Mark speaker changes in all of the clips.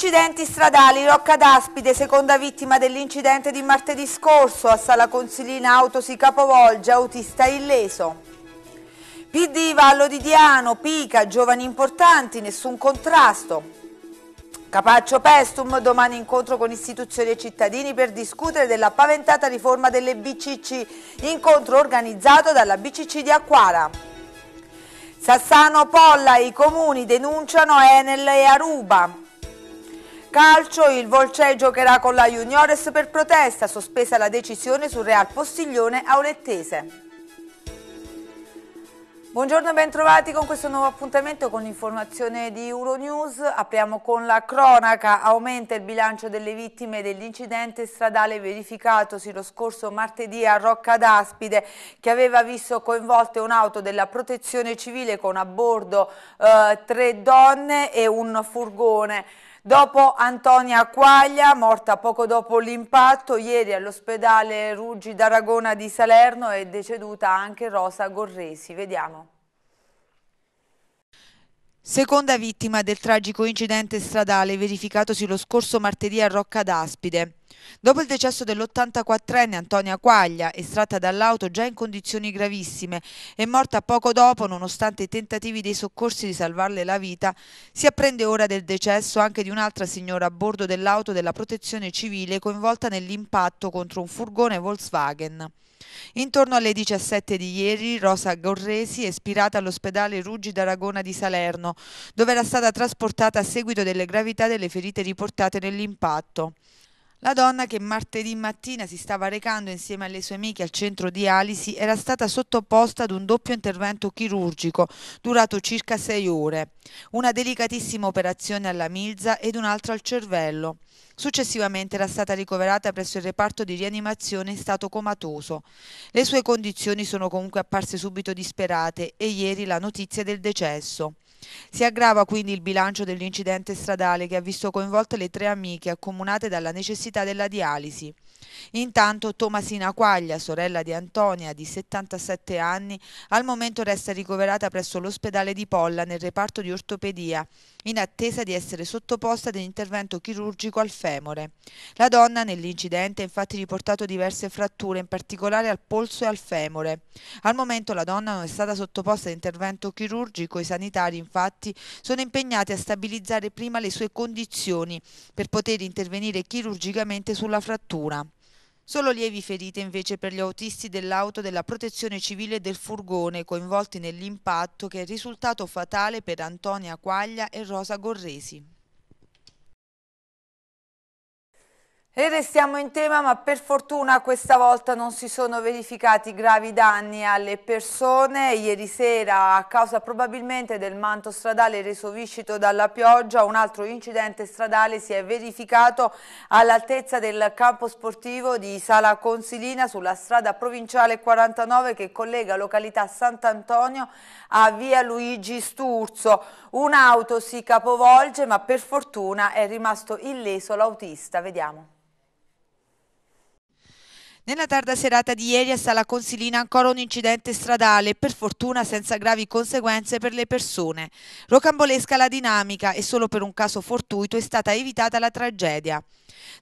Speaker 1: Incidenti stradali, Rocca d'Aspide, seconda vittima dell'incidente di martedì scorso, a Sala Consilina auto si capovolge, autista illeso. PD Vallo di Diano, Pica, giovani importanti, nessun contrasto. Capaccio Pestum, domani incontro con istituzioni e cittadini per discutere della paventata riforma delle BCC, incontro organizzato dalla BCC di Acquara. Sassano, Polla, i comuni denunciano Enel e Aruba. Calcio, il Volcei giocherà con la Juniores per protesta, sospesa la decisione sul Real Postiglione Aulettese. Buongiorno e bentrovati con questo nuovo appuntamento con l'informazione di Euronews. Apriamo con la cronaca. Aumenta il bilancio delle vittime dell'incidente stradale verificatosi lo scorso martedì a Rocca d'Aspide che aveva visto coinvolte un'auto della protezione civile con a bordo eh, tre donne e un furgone. Dopo Antonia Quaglia, morta poco dopo l'impatto, ieri all'ospedale Ruggi d'Aragona di Salerno è deceduta anche Rosa Gorresi. Vediamo. Seconda vittima del tragico incidente stradale verificatosi lo scorso martedì a Rocca d'Aspide. Dopo il decesso dell'84enne Antonia Quaglia, estratta dall'auto già in condizioni gravissime e morta poco dopo nonostante i tentativi dei soccorsi di salvarle la vita, si apprende ora del decesso anche di un'altra signora a bordo dell'auto della protezione civile coinvolta nell'impatto contro un furgone Volkswagen. Intorno alle 17 di ieri Rosa Gorresi è ispirata all'ospedale Ruggi d'Aragona di Salerno, dove era stata trasportata a seguito delle gravità delle ferite riportate nell'impatto. La donna che martedì mattina si stava recando insieme alle sue amiche al centro dialisi era stata sottoposta ad un doppio intervento chirurgico durato circa sei ore, una delicatissima operazione alla milza ed un'altra al cervello. Successivamente era stata ricoverata presso il reparto di rianimazione in stato comatoso. Le sue condizioni sono comunque apparse subito disperate e ieri la notizia del decesso. Si aggrava quindi il bilancio dell'incidente stradale che ha visto coinvolte le tre amiche accomunate dalla necessità della dialisi. Intanto Tomasina Quaglia, sorella di Antonia di 77 anni, al momento resta ricoverata presso l'ospedale di Polla nel reparto di ortopedia in attesa di essere sottoposta ad un intervento chirurgico al femore. La donna nell'incidente ha infatti riportato diverse fratture, in particolare al polso e al femore. Al momento la donna non è stata sottoposta ad intervento chirurgico, i sanitari infatti sono impegnati a stabilizzare prima le sue condizioni per poter intervenire chirurgicamente sulla frattura. Solo lievi ferite invece per gli autisti dell'auto della protezione civile e del furgone coinvolti nell'impatto che è risultato fatale per Antonia Quaglia e Rosa Gorresi. E restiamo in tema, ma per fortuna questa volta non si sono verificati gravi danni alle persone. Ieri sera, a causa probabilmente del manto stradale reso viscito dalla pioggia, un altro incidente stradale si è verificato all'altezza del campo sportivo di Sala Consilina sulla strada provinciale 49 che collega località Sant'Antonio a via Luigi Sturzo. Un'auto si capovolge, ma per fortuna è rimasto illeso l'autista. Vediamo. Nella tarda serata di ieri a Sala Consilina ancora un incidente stradale, per fortuna senza gravi conseguenze per le persone. Rocambolesca la dinamica e solo per un caso fortuito è stata evitata la tragedia.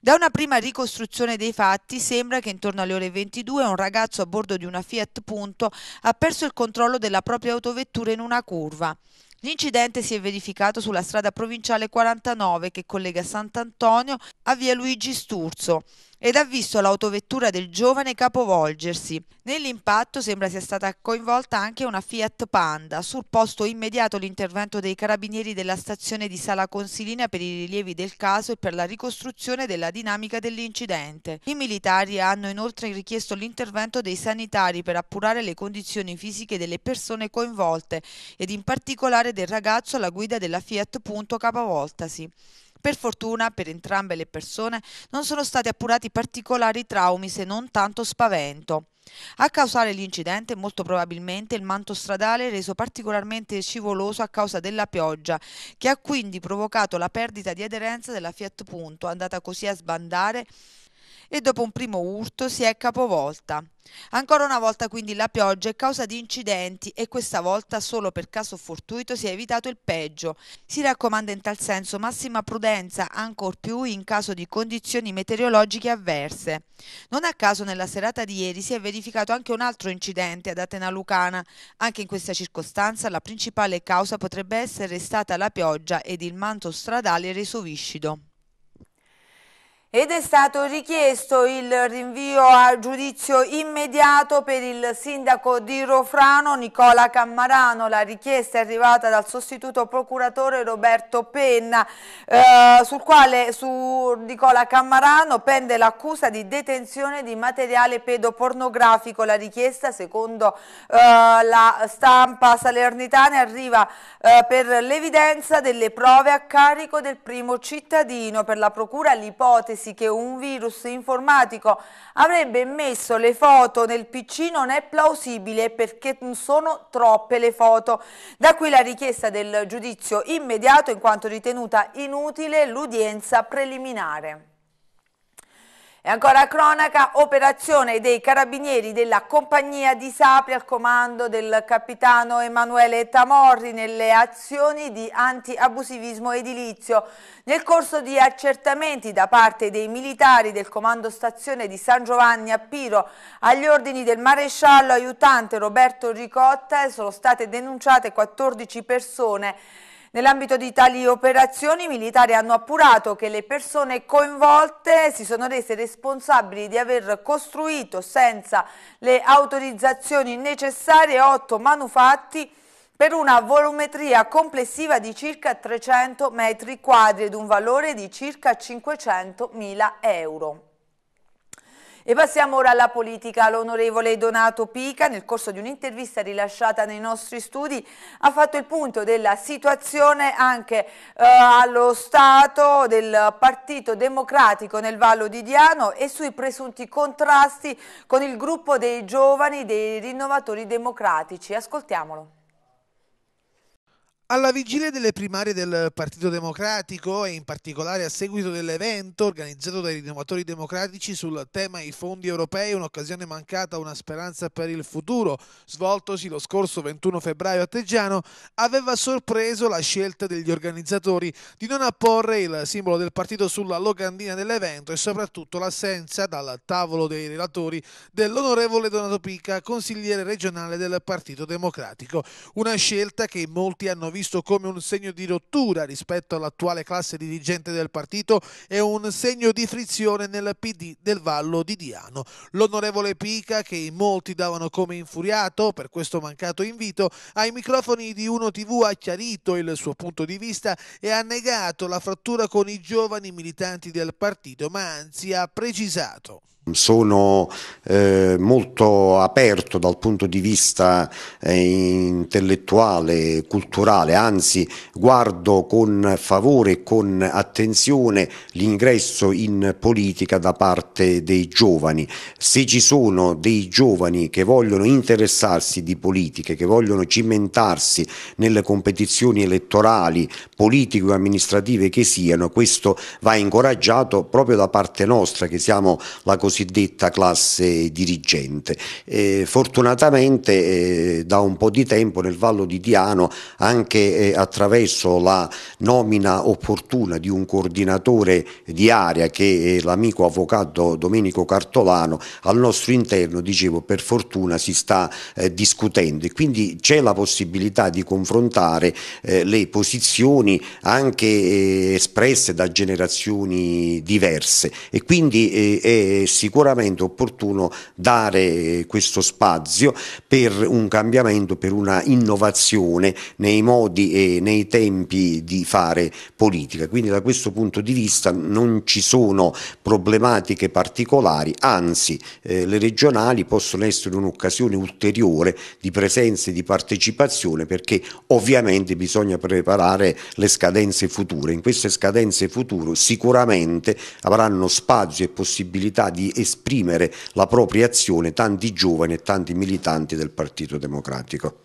Speaker 1: Da una prima ricostruzione dei fatti sembra che intorno alle ore 22 un ragazzo a bordo di una Fiat Punto ha perso il controllo della propria autovettura in una curva. L'incidente si è verificato sulla strada provinciale 49 che collega Sant'Antonio a via Luigi Sturzo ed ha visto l'autovettura del giovane capovolgersi. Nell'impatto sembra sia stata coinvolta anche una Fiat Panda. Sul posto immediato l'intervento dei carabinieri della stazione di Sala Consilina per i rilievi del caso e per la ricostruzione della dinamica dell'incidente. I militari hanno inoltre richiesto l'intervento dei sanitari per appurare le condizioni fisiche delle persone coinvolte ed in particolare del ragazzo alla guida della Fiat Punto capovoltasi. Per fortuna per entrambe le persone non sono stati appurati particolari traumi se non tanto spavento. A causare l'incidente molto probabilmente il manto stradale reso particolarmente scivoloso a causa della pioggia, che ha quindi provocato la perdita di aderenza della Fiat Punto, andata così a sbandare e dopo un primo urto si è capovolta. Ancora una volta quindi la pioggia è causa di incidenti e questa volta solo per caso fortuito si è evitato il peggio. Si raccomanda in tal senso massima prudenza, ancor più in caso di condizioni meteorologiche avverse. Non a caso nella serata di ieri si è verificato anche un altro incidente ad Atena Lucana. Anche in questa circostanza la principale causa potrebbe essere stata la pioggia ed il manto stradale reso viscido. Ed è stato richiesto il rinvio a giudizio immediato per il sindaco di Rofrano Nicola Cammarano. La richiesta è arrivata dal sostituto procuratore Roberto Penna, eh, sul quale su Nicola Cammarano pende l'accusa di detenzione di materiale pedopornografico. La richiesta, secondo eh, la stampa salernitana, arriva eh, per l'evidenza delle prove a carico del primo cittadino. Per la procura l'ipotesi mesi che un virus informatico avrebbe messo le foto nel PC non è plausibile perché sono troppe le foto. Da qui la richiesta del giudizio immediato in quanto ritenuta inutile l'udienza preliminare. E ancora cronaca, operazione dei carabinieri della compagnia di Sapri al comando del capitano Emanuele Tamorri nelle azioni di anti-abusivismo edilizio. Nel corso di accertamenti da parte dei militari del comando stazione di San Giovanni a Piro agli ordini del maresciallo aiutante Roberto Ricotta sono state denunciate 14 persone Nell'ambito di tali operazioni i militari hanno appurato che le persone coinvolte si sono rese responsabili di aver costruito senza le autorizzazioni necessarie otto manufatti per una volumetria complessiva di circa 300 metri quadri ed un valore di circa 500 mila euro. E passiamo ora alla politica. L'onorevole Donato Pica, nel corso di un'intervista rilasciata nei nostri studi, ha fatto il punto della situazione anche eh, allo Stato del Partito Democratico nel Vallo di Diano e sui presunti contrasti con il gruppo dei giovani dei rinnovatori democratici. Ascoltiamolo. Alla
Speaker 2: vigilia delle primarie del Partito Democratico e in particolare a seguito dell'evento organizzato dai rinnovatori democratici sul tema i fondi europei, un'occasione mancata, una speranza per il futuro, svoltosi lo scorso 21 febbraio a Teggiano, aveva sorpreso la scelta degli organizzatori di non apporre il simbolo del partito sulla locandina dell'evento e soprattutto l'assenza dal tavolo dei relatori dell'onorevole Donato Pica, consigliere regionale del Partito Democratico, una scelta che molti hanno visto visto come un segno di rottura rispetto all'attuale classe dirigente del partito e un segno di frizione nel PD del Vallo di Diano. L'onorevole Pica, che in molti davano come infuriato per questo mancato invito, ai microfoni di Uno TV ha chiarito il suo punto di vista e ha negato la frattura con i giovani militanti del partito, ma anzi ha precisato
Speaker 3: sono eh, molto aperto dal punto di vista eh, intellettuale, culturale, anzi guardo con favore e con attenzione l'ingresso in politica da parte dei giovani. Se ci sono dei giovani che vogliono interessarsi di politica, che vogliono cimentarsi nelle competizioni elettorali, politiche o amministrative che siano, questo va incoraggiato proprio da parte nostra che siamo la cosiddetta cosiddetta classe dirigente. Eh, fortunatamente eh, da un po' di tempo nel Vallo di Diano anche eh, attraverso la nomina opportuna di un coordinatore di area che è l'amico avvocato Domenico Cartolano al nostro interno, dicevo, per fortuna si sta eh, discutendo e quindi c'è la possibilità di confrontare eh, le posizioni anche eh, espresse da generazioni diverse e quindi si sicuramente opportuno dare eh, questo spazio per un cambiamento, per una innovazione nei modi e nei tempi di fare politica. Quindi da questo punto di vista non ci sono problematiche particolari, anzi eh, le regionali possono essere un'occasione ulteriore di presenza e di partecipazione perché ovviamente bisogna preparare le scadenze future. In queste scadenze future sicuramente avranno spazio e possibilità di esprimere la propria azione tanti giovani e tanti militanti del Partito Democratico.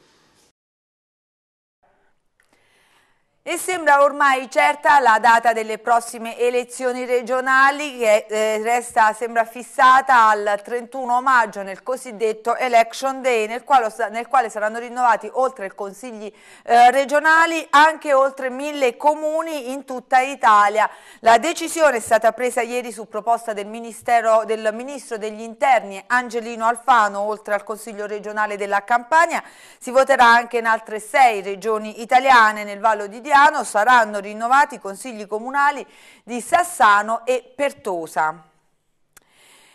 Speaker 1: E sembra ormai certa la data delle prossime elezioni regionali che eh, resta sembra fissata al 31 maggio nel cosiddetto Election Day nel quale, nel quale saranno rinnovati oltre ai consigli eh, regionali anche oltre mille comuni in tutta Italia. La decisione è stata presa ieri su proposta del, del Ministro degli Interni Angelino Alfano oltre al Consiglio regionale della Campania. Si voterà anche in altre sei regioni italiane nel Vallo di Diego Giuliano saranno rinnovati i consigli comunali di Sassano e Pertosa.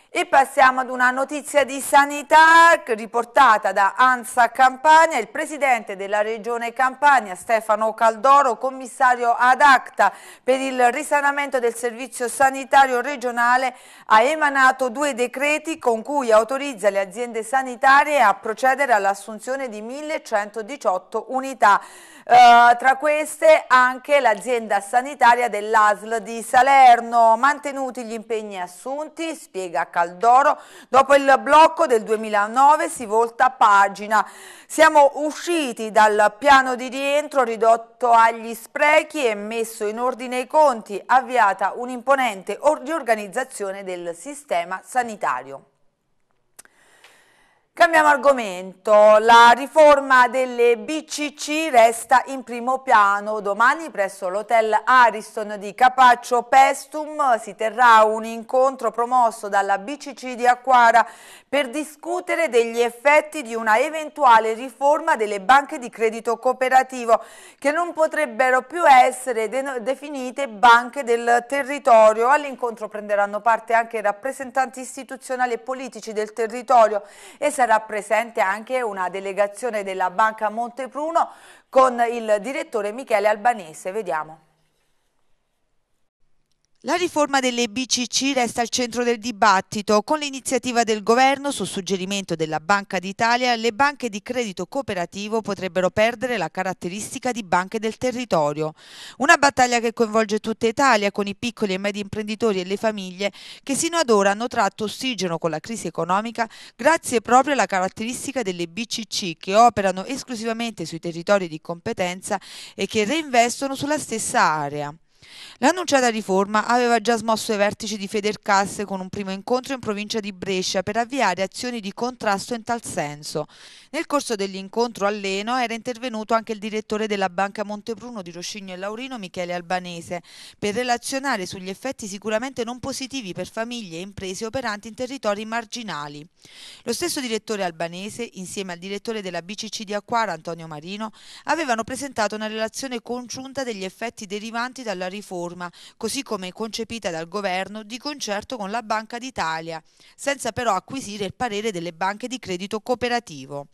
Speaker 1: E passiamo ad una notizia di sanità riportata da ANSA Campania. Il presidente della regione Campania, Stefano Caldoro, commissario ad acta per il risanamento del servizio sanitario regionale, ha emanato due decreti con cui autorizza le aziende sanitarie a procedere all'assunzione di 1118 unità eh, tra queste anche l'azienda sanitaria dell'ASL di Salerno, mantenuti gli impegni assunti, spiega Caldoro, dopo il blocco del 2009 si volta pagina. Siamo usciti dal piano di rientro ridotto agli sprechi e messo in ordine i conti, avviata un'imponente riorganizzazione del sistema sanitario. Cambiamo argomento, la riforma delle BCC resta in primo piano. Domani presso l'hotel Ariston di Capaccio Pestum si terrà un incontro promosso dalla BCC di Acquara per discutere degli effetti di una eventuale riforma delle banche di credito cooperativo che non potrebbero più essere de definite banche del territorio. All'incontro prenderanno parte anche rappresentanti istituzionali e politici del territorio e saranno sarà presente anche una delegazione della Banca Montepruno con il direttore Michele Albanese. Vediamo. La riforma delle BCC resta al centro del dibattito. Con l'iniziativa del governo, su suggerimento della Banca d'Italia, le banche di credito cooperativo potrebbero perdere la caratteristica di banche del territorio. Una battaglia che coinvolge tutta Italia, con i piccoli e medi imprenditori e le famiglie che sino ad ora hanno tratto ossigeno con la crisi economica grazie proprio alla caratteristica delle BCC che operano esclusivamente sui territori di competenza e che reinvestono sulla stessa area. L'annunciata riforma aveva già smosso i vertici di Federcasse con un primo incontro in provincia di Brescia per avviare azioni di contrasto in tal senso. Nel corso dell'incontro a Leno era intervenuto anche il direttore della Banca Montebruno di Roscigno e Laurino, Michele Albanese, per relazionare sugli effetti sicuramente non positivi per famiglie e imprese operanti in territori marginali. Lo stesso direttore albanese, insieme al direttore della BCC di Acquara, Antonio Marino, avevano presentato una relazione congiunta degli effetti derivanti dalla riforma riforma, così come concepita dal governo di concerto con la Banca d'Italia, senza però acquisire il parere delle banche di credito cooperativo.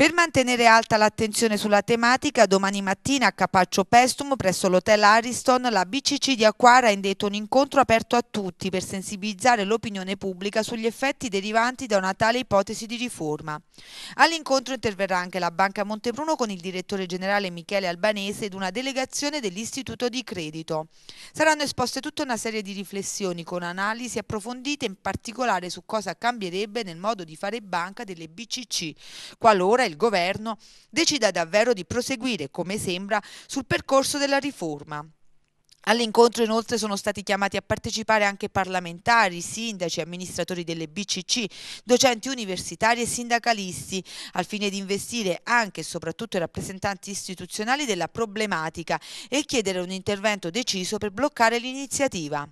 Speaker 1: Per mantenere alta l'attenzione sulla tematica, domani mattina a Capaccio Pestum presso l'hotel Ariston la BCC di Acquara ha indetto un incontro aperto a tutti per sensibilizzare l'opinione pubblica sugli effetti derivanti da una tale ipotesi di riforma. All'incontro interverrà anche la Banca Montebruno con il direttore generale Michele Albanese ed una delegazione dell'Istituto di Credito. Saranno esposte tutta una serie di riflessioni con analisi approfondite in particolare su cosa cambierebbe nel modo di fare banca delle BCC, qualora il governo decida davvero di proseguire, come sembra, sul percorso della riforma. All'incontro inoltre sono stati chiamati a partecipare anche parlamentari, sindaci, amministratori delle BCC, docenti universitari e sindacalisti, al fine di investire anche e soprattutto i rappresentanti istituzionali della problematica e chiedere un intervento deciso per bloccare l'iniziativa.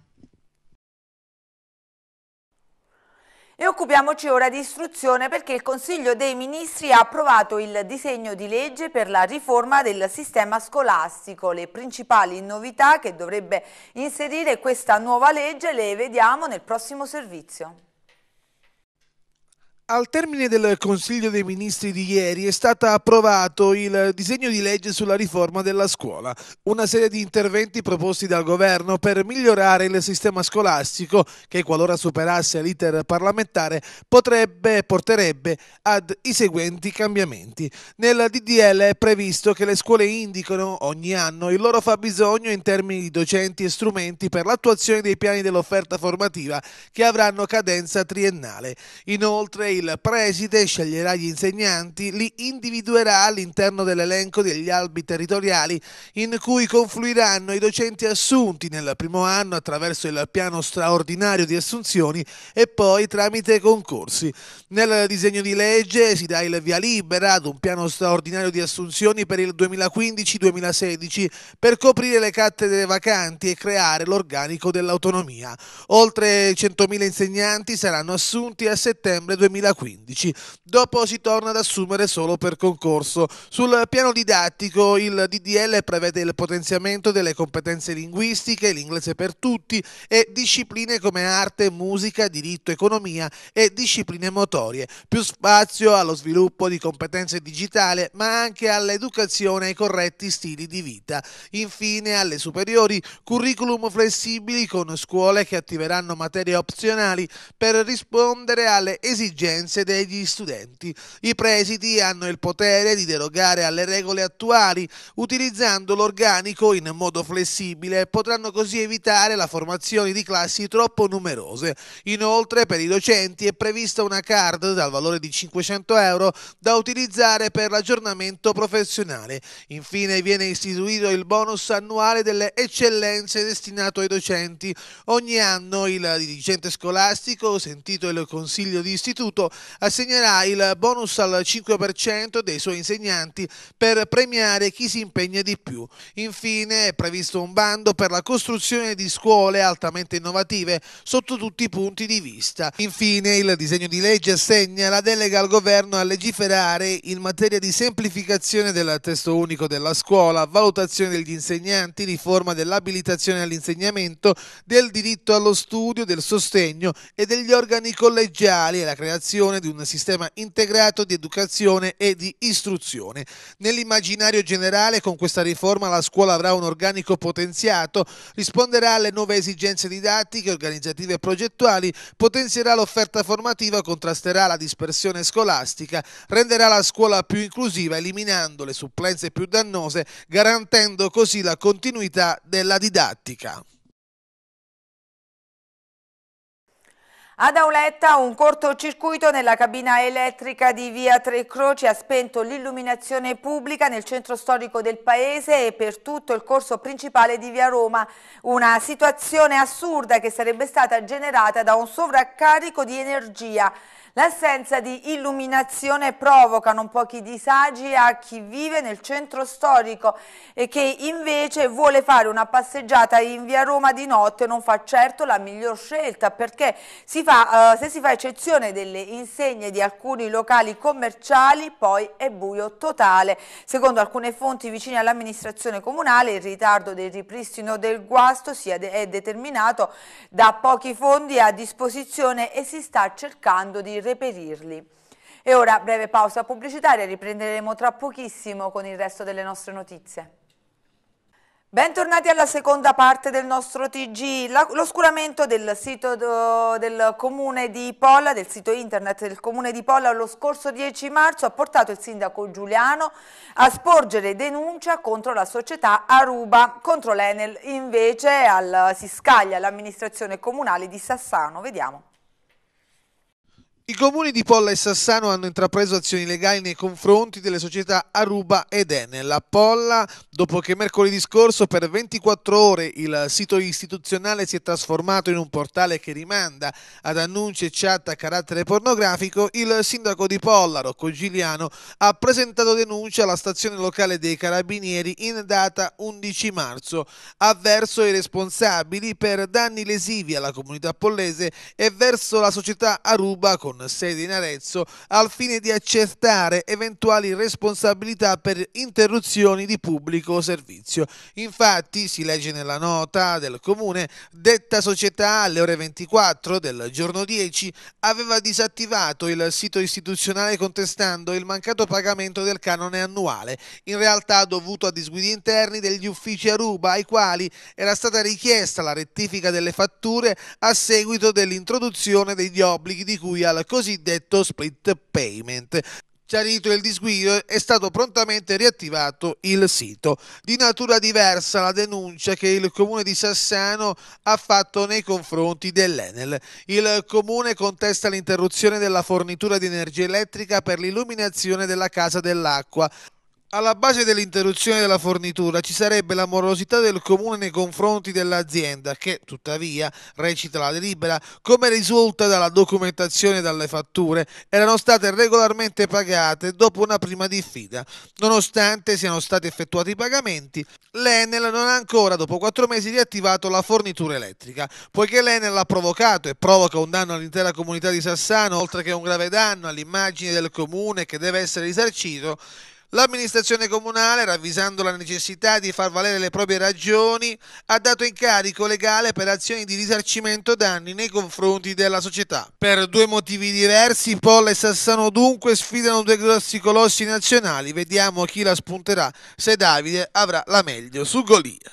Speaker 1: E occupiamoci ora di istruzione perché il Consiglio dei Ministri ha approvato il disegno di legge per la riforma del sistema scolastico. Le principali novità che dovrebbe inserire questa nuova legge le vediamo nel prossimo servizio.
Speaker 2: Al termine del Consiglio dei Ministri di ieri è stato approvato il disegno di legge sulla riforma della scuola, una serie di interventi proposti dal governo per migliorare il sistema scolastico che qualora superasse l'iter parlamentare potrebbe porterebbe ad i seguenti cambiamenti. Nel DDL è previsto che le scuole indichino ogni anno il loro fabbisogno in termini di docenti e strumenti per l'attuazione dei piani dell'offerta formativa che avranno cadenza triennale. Inoltre il preside sceglierà gli insegnanti, li individuerà all'interno dell'elenco degli albi territoriali in cui confluiranno i docenti assunti nel primo anno attraverso il piano straordinario di assunzioni e poi tramite concorsi. Nel disegno di legge si dà il via libera ad un piano straordinario di assunzioni per il 2015-2016 per coprire le cattedre vacanti e creare l'organico dell'autonomia. Oltre 100.000 insegnanti saranno assunti a settembre 2015 2015. Dopo si torna ad assumere solo per concorso. Sul piano didattico il DDL prevede il potenziamento delle competenze linguistiche, l'inglese per tutti e discipline come arte, musica, diritto, economia e discipline motorie. Più spazio allo sviluppo di competenze digitali ma anche all'educazione ai corretti stili di vita. Infine alle superiori curriculum flessibili con scuole che attiveranno materie opzionali per rispondere alle esigenze esigenze degli studenti. I presidi hanno il potere di derogare alle regole attuali utilizzando l'organico in modo flessibile e potranno così evitare la formazione di classi troppo numerose. Inoltre per i docenti è prevista una card dal valore di 500 euro da utilizzare per l'aggiornamento professionale. Infine viene istituito il bonus annuale delle eccellenze destinato ai docenti. Ogni anno il dirigente scolastico, sentito il consiglio di istituto, assegnerà il bonus al 5% dei suoi insegnanti per premiare chi si impegna di più. Infine è previsto un bando per la costruzione di scuole altamente innovative sotto tutti i punti di vista. Infine il disegno di legge assegna la delega al governo a legiferare in materia di semplificazione del testo unico della scuola, valutazione degli insegnanti, riforma dell'abilitazione all'insegnamento, del diritto allo studio, del sostegno e degli organi collegiali e la creazione creazione di un sistema integrato di educazione e di istruzione. Nell'immaginario generale, con questa riforma la scuola avrà un organico potenziato, risponderà alle nuove esigenze didattiche, organizzative e progettuali, potenzierà l'offerta formativa, contrasterà la dispersione scolastica, renderà la scuola più inclusiva, eliminando le supplenze più dannose, garantendo così la continuità della didattica.
Speaker 1: Ad Auletta un cortocircuito nella cabina elettrica di via Tre Croci ha spento l'illuminazione pubblica nel centro storico del paese e per tutto il corso principale di via Roma. Una situazione assurda che sarebbe stata generata da un sovraccarico di energia L'assenza di illuminazione provoca non pochi disagi a chi vive nel centro storico e che invece vuole fare una passeggiata in via Roma di notte non fa certo la miglior scelta perché si fa, eh, se si fa eccezione delle insegne di alcuni locali commerciali poi è buio totale. Secondo alcune fonti vicine all'amministrazione comunale il ritardo del ripristino del guasto è determinato da pochi fondi a disposizione e si sta cercando di reperirli. E ora breve pausa pubblicitaria, riprenderemo tra pochissimo con il resto delle nostre notizie. Bentornati alla seconda parte del nostro TG, l'oscuramento del sito do, del comune di Polla, del sito internet del comune di Polla lo scorso 10 marzo ha portato il sindaco Giuliano a sporgere denuncia contro la società Aruba, contro l'Enel invece al, si scaglia l'amministrazione comunale di Sassano, vediamo.
Speaker 2: I comuni di Polla e Sassano hanno intrapreso azioni legali nei confronti delle società Aruba ed Enel. A Polla, dopo che mercoledì scorso per 24 ore il sito istituzionale si è trasformato in un portale che rimanda ad annunci e chat a carattere pornografico, il sindaco di Polla, Rocco Giuliano, ha presentato denuncia alla stazione locale dei Carabinieri in data 11 marzo, avverso i responsabili per danni lesivi alla comunità pollese e verso la società Aruba con con sede in Arezzo al fine di accertare eventuali responsabilità per interruzioni di pubblico servizio. Infatti, si legge nella nota del comune, detta società alle ore 24 del giorno 10 aveva disattivato il sito istituzionale contestando il mancato pagamento del canone annuale, in realtà dovuto a disguidi interni degli uffici Aruba ai quali era stata richiesta la rettifica delle fatture a seguito dell'introduzione degli obblighi di cui al cosiddetto split payment. Chiarito il disguido, è stato prontamente riattivato il sito. Di natura diversa la denuncia che il comune di Sassano ha fatto nei confronti dell'Enel. Il comune contesta l'interruzione della fornitura di energia elettrica per l'illuminazione della casa dell'acqua alla base dell'interruzione della fornitura ci sarebbe la morosità del comune nei confronti dell'azienda che, tuttavia, recita la delibera, come risulta dalla documentazione e dalle fatture, erano state regolarmente pagate dopo una prima diffida. Nonostante siano stati effettuati i pagamenti, l'Enel non ha ancora, dopo quattro mesi, riattivato la fornitura elettrica, poiché l'Enel ha provocato e provoca un danno all'intera comunità di Sassano, oltre che un grave danno all'immagine del comune che deve essere risarcito L'amministrazione comunale, ravvisando la necessità di far valere le proprie ragioni, ha dato incarico legale per azioni di risarcimento danni nei confronti della società. Per due motivi diversi, Polla e Sassano dunque sfidano due grossi colossi nazionali. Vediamo chi la spunterà, se Davide avrà la meglio su Golia.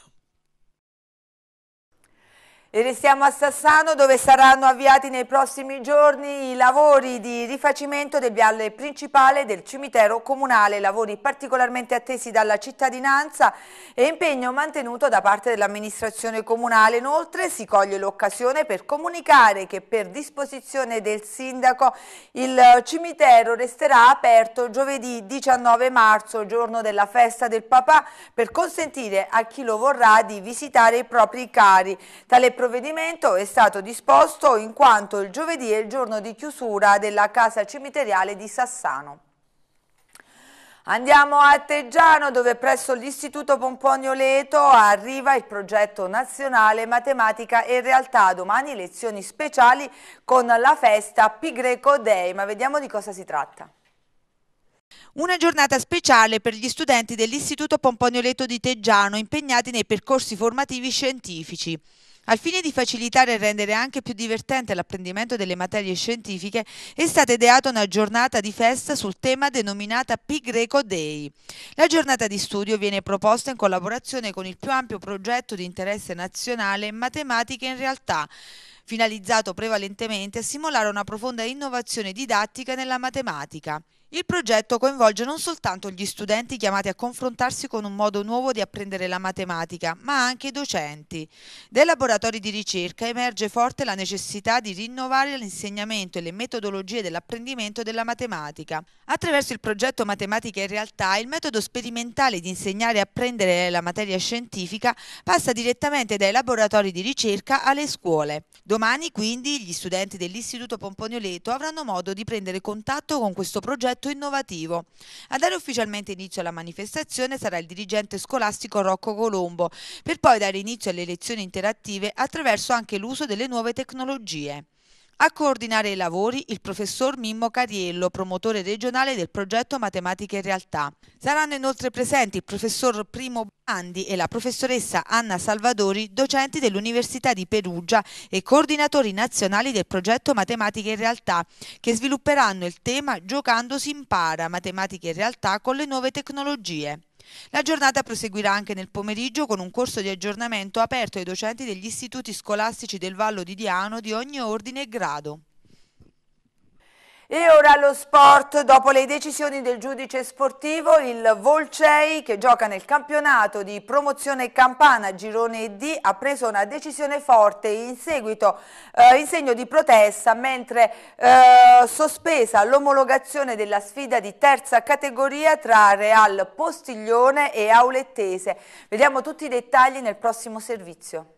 Speaker 1: E restiamo a Sassano dove saranno avviati nei prossimi giorni i lavori di rifacimento del viale principale del cimitero comunale, lavori particolarmente attesi dalla cittadinanza e impegno mantenuto da parte dell'amministrazione comunale. Inoltre si coglie l'occasione per comunicare che per disposizione del sindaco il cimitero resterà aperto giovedì 19 marzo, giorno della festa del papà, per consentire a chi lo vorrà di visitare i propri cari. Tale provvedimento è stato disposto in quanto il giovedì è il giorno di chiusura della casa cimiteriale di Sassano. Andiamo a Teggiano dove presso l'Istituto Pomponio Leto arriva il progetto nazionale Matematica e Realtà. Domani lezioni speciali con la festa Pi Greco Dei, ma vediamo di cosa si tratta. Una giornata speciale per gli studenti dell'Istituto Pomponio Leto di Teggiano impegnati nei percorsi formativi scientifici. Al fine di facilitare e rendere anche più divertente l'apprendimento delle materie scientifiche, è stata ideata una giornata di festa sul tema denominata Pi Greco Day. La giornata di studio viene proposta in collaborazione con il più ampio progetto di interesse nazionale matematica in realtà, finalizzato prevalentemente a simulare una profonda innovazione didattica nella matematica. Il progetto coinvolge non soltanto gli studenti chiamati a confrontarsi con un modo nuovo di apprendere la matematica, ma anche i docenti. Dai laboratori di ricerca emerge forte la necessità di rinnovare l'insegnamento e le metodologie dell'apprendimento della matematica. Attraverso il progetto Matematica in realtà, il metodo sperimentale di insegnare e apprendere la materia scientifica passa direttamente dai laboratori di ricerca alle scuole. Domani quindi gli studenti dell'Istituto Pomponio Leto avranno modo di prendere contatto con questo progetto atto innovativo. A dare ufficialmente inizio alla manifestazione sarà il dirigente scolastico Rocco Colombo, per poi dare inizio alle lezioni interattive attraverso anche l'uso delle nuove tecnologie. A coordinare i lavori il professor Mimmo Cariello, promotore regionale del progetto Matematica in Realtà. Saranno inoltre presenti il professor Primo Andi e la professoressa Anna Salvadori, docenti dell'Università di Perugia e coordinatori nazionali del progetto Matematica in Realtà, che svilupperanno il tema Giocando si impara, Matematica in Realtà con le nuove tecnologie. La giornata proseguirà anche nel pomeriggio con un corso di aggiornamento aperto ai docenti degli istituti scolastici del Vallo di Diano di ogni ordine e grado. E ora lo sport, dopo le decisioni del giudice sportivo, il Volcei che gioca nel campionato di promozione Campana Girone D ha preso una decisione forte in seguito eh, in segno di protesta mentre eh, sospesa l'omologazione della sfida di terza categoria tra Real Postiglione e Aulettese. Vediamo tutti i dettagli nel prossimo servizio.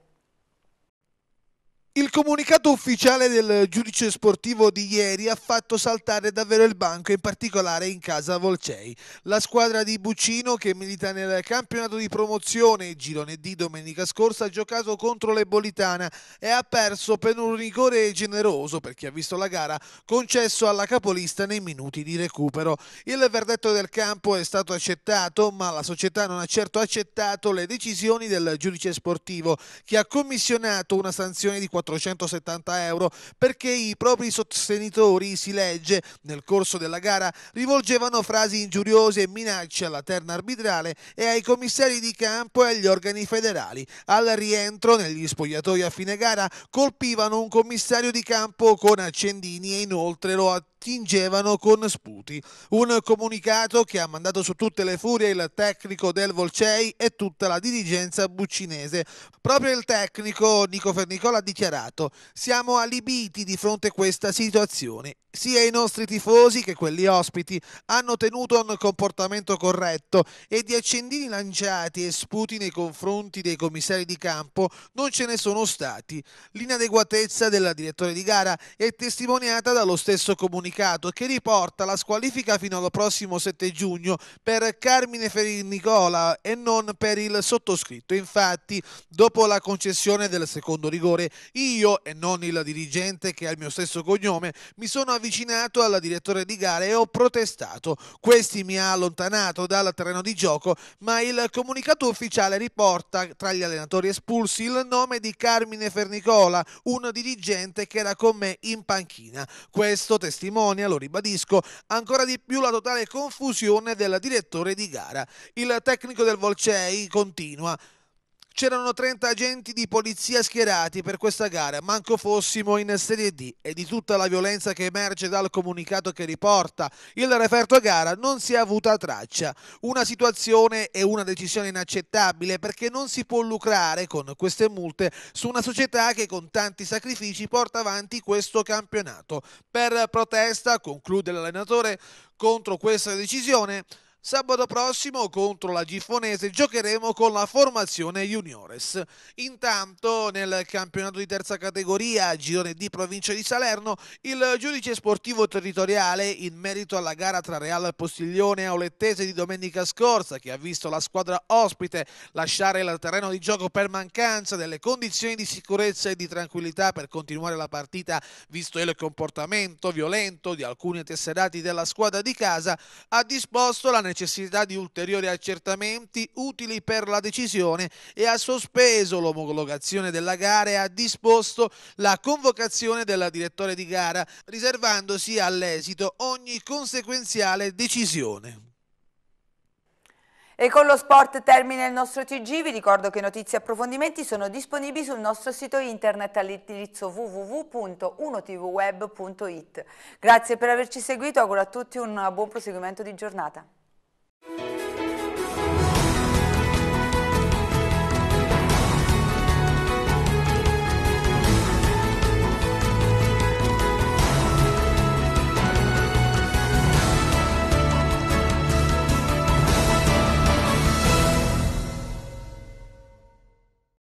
Speaker 2: Il comunicato ufficiale del giudice sportivo di ieri ha fatto saltare davvero il banco, in particolare in casa Volcei. La squadra di Buccino, che milita nel campionato di promozione girone di domenica scorsa, ha giocato contro l'Ebolitana e ha perso per un rigore generoso per chi ha visto la gara, concesso alla capolista nei minuti di recupero. Il verdetto del campo è stato accettato, ma la società non ha certo accettato le decisioni del giudice sportivo, che ha commissionato una sanzione di 4 470 euro perché i propri sostenitori, si legge, nel corso della gara rivolgevano frasi ingiuriose e minacce alla terna arbitrale e ai commissari di campo e agli organi federali. Al rientro negli spogliatoi a fine gara colpivano un commissario di campo con accendini e inoltre lo attivano attingevano con sputi. Un comunicato che ha mandato su tutte le furie il tecnico del Volcei e tutta la dirigenza buccinese. Proprio il tecnico Nico Fernicola ha dichiarato: Siamo alibiti di fronte a questa situazione sia i nostri tifosi che quelli ospiti hanno tenuto un comportamento corretto e di accendini lanciati e sputi nei confronti dei commissari di campo non ce ne sono stati. L'inadeguatezza della direttore di gara è testimoniata dallo stesso comunicato che riporta la squalifica fino al prossimo 7 giugno per Carmine Ferin Nicola e non per il sottoscritto. Infatti, dopo la concessione del secondo rigore, io e non il dirigente che ha il mio stesso cognome mi sono avvisato avvicinato al direttore di gara e ho protestato. Questi mi ha allontanato dal terreno di gioco, ma il comunicato ufficiale riporta tra gli allenatori espulsi il nome di Carmine Fernicola, un dirigente che era con me in panchina. Questo testimonia, lo ribadisco, ancora di più la totale confusione del direttore di gara. Il tecnico del Volcei continua. C'erano 30 agenti di polizia schierati per questa gara, manco fossimo in Serie D e di tutta la violenza che emerge dal comunicato che riporta il referto a gara non si è avuta traccia. Una situazione e una decisione inaccettabile perché non si può lucrare con queste multe su una società che con tanti sacrifici porta avanti questo campionato. Per protesta, conclude l'allenatore, contro questa decisione Sabato prossimo contro la Gifonese giocheremo con la formazione Juniores. Intanto nel campionato di terza categoria, girone di provincia di Salerno, il giudice sportivo territoriale in merito alla gara tra Real Postiglione e Aulettese di domenica scorsa che ha visto la squadra ospite lasciare il terreno di gioco per mancanza delle condizioni di sicurezza e di tranquillità per continuare la partita visto il comportamento violento di alcuni tesserati della squadra di casa, ha disposto la necessità necessità di ulteriori accertamenti utili per la decisione e ha sospeso l'omologazione della gara e ha disposto la convocazione della direttore di gara, riservandosi all'esito ogni conseguenziale decisione.
Speaker 1: E con lo sport termina il nostro TG, vi ricordo che notizie e approfondimenti sono disponibili sul nostro sito internet all'indirizzo www.unotvweb.it. Grazie per averci seguito, auguro a tutti un buon proseguimento di giornata. Thank you.